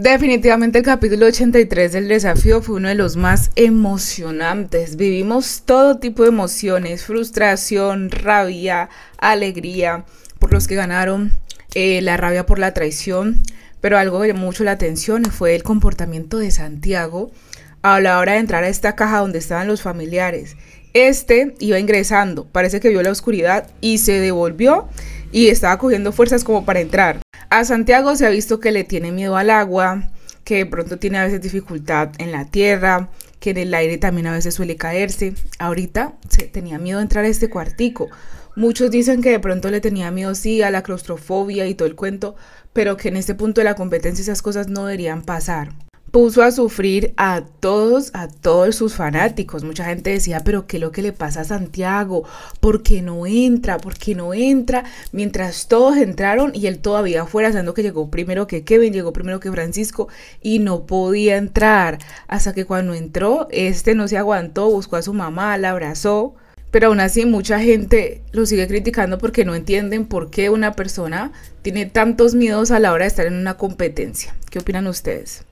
Definitivamente el capítulo 83 del desafío fue uno de los más emocionantes. Vivimos todo tipo de emociones, frustración, rabia, alegría por los que ganaron, eh, la rabia por la traición, pero algo que mucho la atención fue el comportamiento de Santiago a la hora de entrar a esta caja donde estaban los familiares. Este iba ingresando, parece que vio la oscuridad y se devolvió y estaba cogiendo fuerzas como para entrar. A Santiago se ha visto que le tiene miedo al agua, que de pronto tiene a veces dificultad en la tierra, que en el aire también a veces suele caerse. Ahorita se tenía miedo a entrar a este cuartico. Muchos dicen que de pronto le tenía miedo sí a la claustrofobia y todo el cuento, pero que en este punto de la competencia esas cosas no deberían pasar puso a sufrir a todos, a todos sus fanáticos. Mucha gente decía, pero ¿qué es lo que le pasa a Santiago? ¿Por qué no entra? ¿Por qué no entra? Mientras todos entraron y él todavía fuera, sabiendo que llegó primero que Kevin, llegó primero que Francisco y no podía entrar. Hasta que cuando entró, este no se aguantó, buscó a su mamá, la abrazó. Pero aún así mucha gente lo sigue criticando porque no entienden por qué una persona tiene tantos miedos a la hora de estar en una competencia. ¿Qué opinan ustedes?